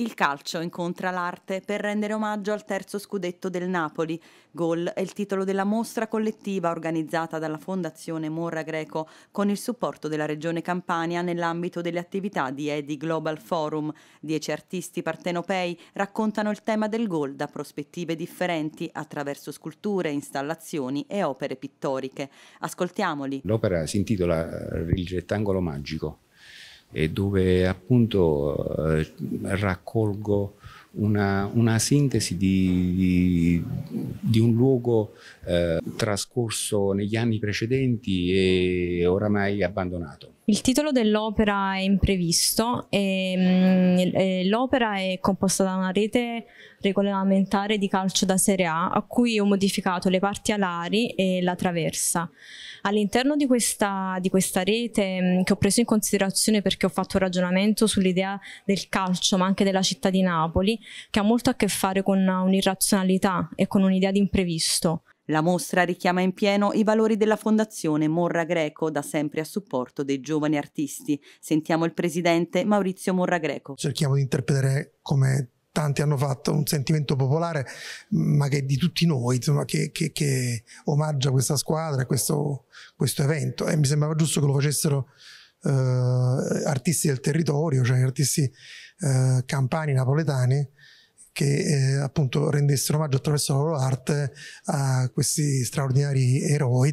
Il calcio incontra l'arte per rendere omaggio al terzo scudetto del Napoli. Gol è il titolo della mostra collettiva organizzata dalla Fondazione Morra Greco con il supporto della Regione Campania nell'ambito delle attività di Edi Global Forum. Dieci artisti partenopei raccontano il tema del gol da prospettive differenti attraverso sculture, installazioni e opere pittoriche. Ascoltiamoli. L'opera si intitola Il rettangolo magico e dove appunto eh, raccolgo una, una sintesi di, di, di un luogo eh, trascorso negli anni precedenti e oramai abbandonato. Il titolo dell'opera è imprevisto mm, eh, l'opera è composta da una rete regolamentare di calcio da Serie A a cui ho modificato le parti alari e la traversa. All'interno di, di questa, rete mm, che ho preso in considerazione perché ho fatto un ragionamento sull'idea del calcio ma anche della città di Napoli che ha molto a che fare con un'irrazionalità e con un'idea ad imprevisto. La mostra richiama in pieno i valori della Fondazione Morra Greco, da sempre a supporto dei giovani artisti. Sentiamo il presidente Maurizio Morra Greco. Cerchiamo di interpretare come tanti hanno fatto un sentimento popolare, ma che è di tutti noi, insomma, che, che, che omaggia questa squadra, questo, questo evento. E mi sembrava giusto che lo facessero eh, artisti del territorio, cioè artisti eh, campani, napoletani, che eh, appunto rendessero omaggio attraverso la loro arte a questi straordinari eroi